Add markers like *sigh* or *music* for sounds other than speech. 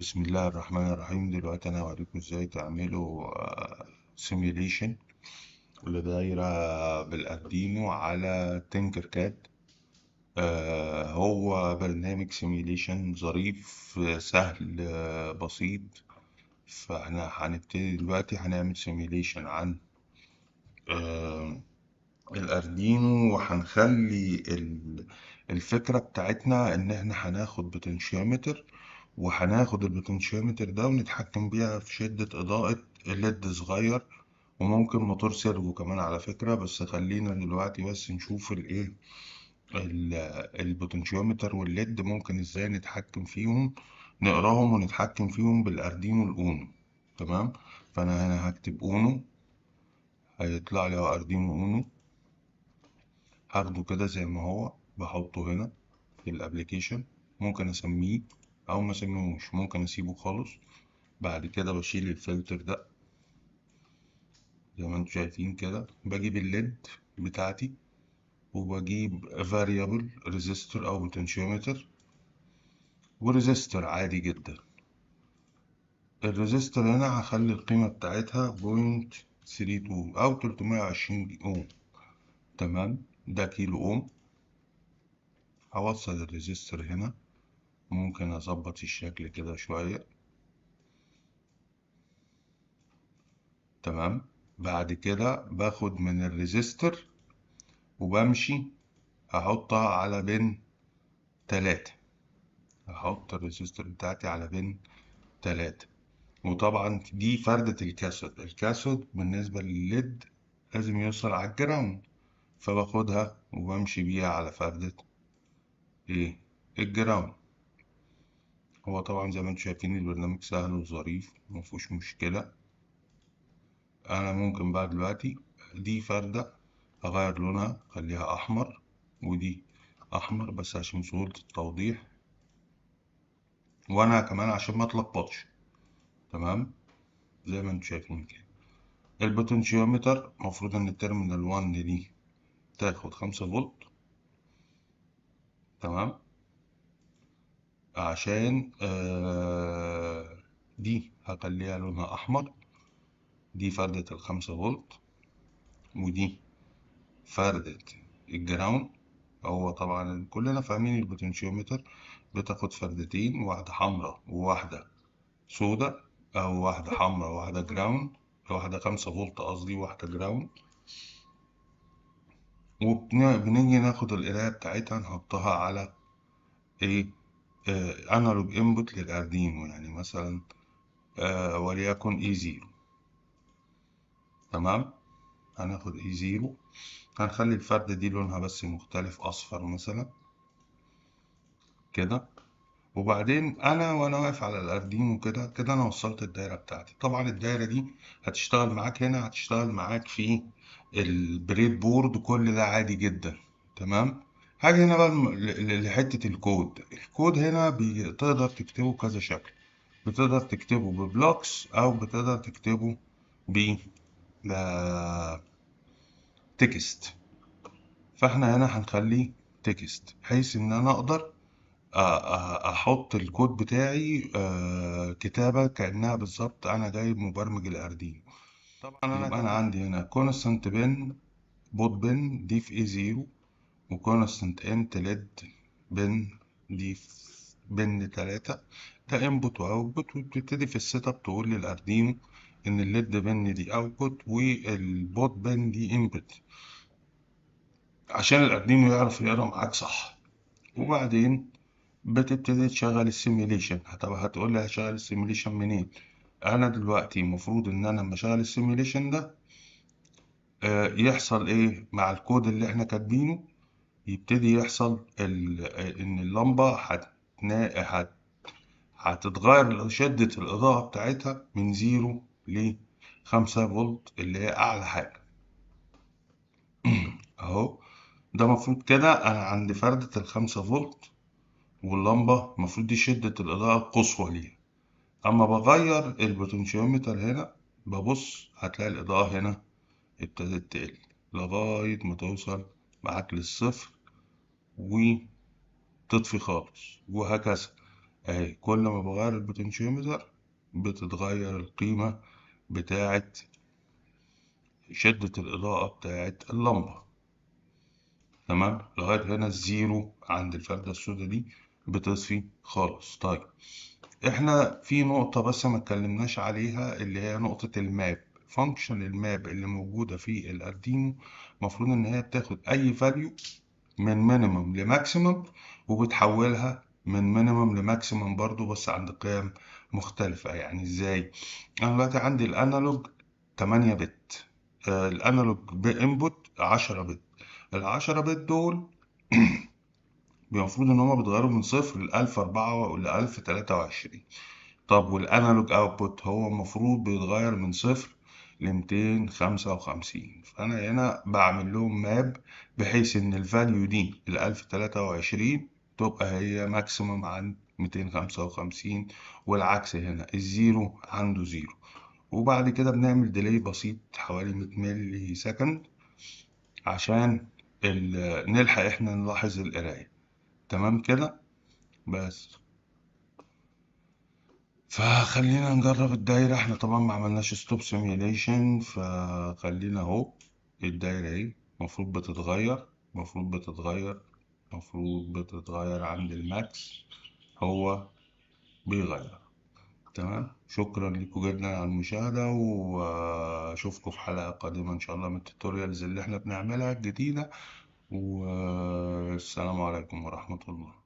بسم الله الرحمن الرحيم دلوقتي انا هوريكم ازاي تعملوا سيميليشن آه, لدايرة بالأردينو على تنكر كات آه, هو برنامج سيميليشن ظريف سهل آه, بسيط فاحنا هنبتدي دلوقتي هنعمل سيميليشن عن الأردينو وهنخلي الفكرة بتاعتنا إن احنا هناخد بوتنشيومتر وهناخد البوتنشيومتر ده ونتحكم بيها في شدة إضاءة ليد صغير وممكن موتور سيرفو كمان على فكرة بس خلينا دلوقتي بس نشوف الإيه البوتنشيومتر والليد ممكن إزاي نتحكم فيهم نقراهم ونتحكم فيهم بالأردينو الأونو تمام فأنا هنا هكتب أونو هيطلع لي أردينو أونو هاخده كده زي ما هو بحطه هنا في الابليكيشن ممكن اسميه او ما سجنوش ممكن اسيبه خالص بعد كده بشيل الفلتر ده زي ما انتم شايفين كده بجيب الليد بتاعتي وبجيب فاريبل ريزيستور او بوتنشيومتر وريزيستور عادي جدا الريزيستور هنا هخلي القيمة بتاعتها بوينت ثري تو او تلتمية وعشرين اوم تمام ده كيلو اوم هوصل الريزيستور هنا ممكن اظبط الشكل كده شوية تمام بعد كده باخد من الريزستر وبمشي احطها على بين تلاتة احط الريزستر بتاعتي على بين تلاتة وطبعا دي فردة الكاسود الكاسود بالنسبة للليد لازم يوصل على الجراوند فباخدها وبمشي بيها على فردة ايه الجراوند هو طبعا زي ما انتم شايفين البرنامج سهل وظريف مفهوش مشكلة انا ممكن بقى دلوقتي دي فردة اغير لونها خليها احمر ودي احمر بس عشان سهولة التوضيح وانا كمان عشان ما اتلخبطش تمام زي ما انتم شايفين كده البوتنشيومتر مفروض ان الترمينال 1 دي تاخد خمسة فولت تمام عشان آه، دي هخليها لونها أحمر دي فردة الخمسة فولت ودي فردة الجراوند هو طبعا كلنا فاهمين البوتنشيومتر بتاخد فردتين واحدة حمراء وواحدة سودا أو واحدة حمراء وواحدة جراوند واحدة خمسة فولت قصدي واحدة جراوند وبنيجي ناخد القراية بتاعتها نحطها على ايه آه، analog إنبوت للأردينو يعني مثلا آه، وليكن إي e زيرو تمام هناخد إي e زيرو هنخلي الفردة دي لونها بس مختلف أصفر مثلا كده وبعدين أنا وأنا واقف على الأردينو كده كده أنا وصلت الدايرة بتاعتي طبعا الدايرة دي هتشتغل معاك هنا هتشتغل معاك في البريد بورد كل ده عادي جدا تمام هاجي هنا بقى لحتة الكود الكود هنا بتقدر تقدر تكتبه كذا شكل بتقدر تكتبه ببلوكس أو بتقدر تكتبه ب تكست فاحنا هنا هنخليه تكست بحيث ان انا اقدر احط الكود بتاعي كتابة كأنها بالظبط انا جايب مبرمج الاردين طبعا انا عندي هنا كونستنت بن بوت بن ديف اي زيرو وكونستنت انت ليد بن دي بن تلاتة ده انبوت واوتبوت وبتبتدي في السيت اب تقول للقديم ان الليد بن دي اوتبوت والبوت بن دي انبوت عشان القديم يعرف يقرا معاك صح وبعدين بتبتدي تشغل السيميليشن طب هتقول لي هشغل السيميليشن منين انا دلوقتي المفروض ان انا لما اشغل السيميليشن ده آه، يحصل ايه مع الكود اللي احنا كاتبينه يبتدي يحصل ال... إن اللمبة هت هتتغير شدة الإضاءة بتاعتها من زيرو لخمسة فولت اللي هي أعلى حاجة *clears throat* أهو ده مفروض كده أنا عند فردة الخمسة فولت واللمبة مفروض دي شدة الإضاءة القصوى ليها أما بغير البوتنشيومتر هنا ببص هتلاقي الإضاءة هنا ابتدت تقل لغاية ما توصل معاك للصفر وتطفي خالص وهكذا اهي كل ما بغير البوتنشيومتر بتتغير القيمة بتاعة شدة الإضاءة بتاعة اللمبة تمام لغاية هنا الزيرو عند الفردة السوداء دي بتطفي خالص طيب احنا في نقطة بس ما اتكلمناش عليها اللي هي نقطة الماب فانكشن الماب اللي موجودة في الاردينو المفروض ان هي بتاخد اي فاليو من مينيمم لماكسيمم وبتحولها من مينيمم لماكسيمم برضو بس عند قيم مختلفة يعني ازاي انا دلوقتي عندي الانالوج 8 بت الانالوج بانبوت 10 بت ال 10 بت دول المفروض *clears throat* ان هما بيتغيروا من صفر لألف أربعة لألف تلاتة وعشرين طب والانالوج اوتبوت هو المفروض بيتغير من صفر ل خمسة وخمسين فأنا هنا بعمل لهم ماب بحيث إن الفاليو دي الألف تلاتة وعشرين تبقى هي ماكسيمم عند ميتين خمسة وخمسين والعكس هنا الزيرو عنده زيرو وبعد كده بنعمل ديلي بسيط حوالي 100 ملي سكند عشان نلحق احنا نلاحظ القراية تمام كده بس فخلينا نجرب الدايرة احنا طبعا ما عملناش ستوب سيميليشن فخلينا اهو الدايرة اهي المفروض بتتغير المفروض بتتغير المفروض بتتغير عند الماكس هو بيغير تمام شكرا لكم جدا على المشاهدة واشوفكم في حلقة قادمة ان شاء الله من التوتوريالز اللي احنا بنعملها الجديدة والسلام عليكم ورحمة الله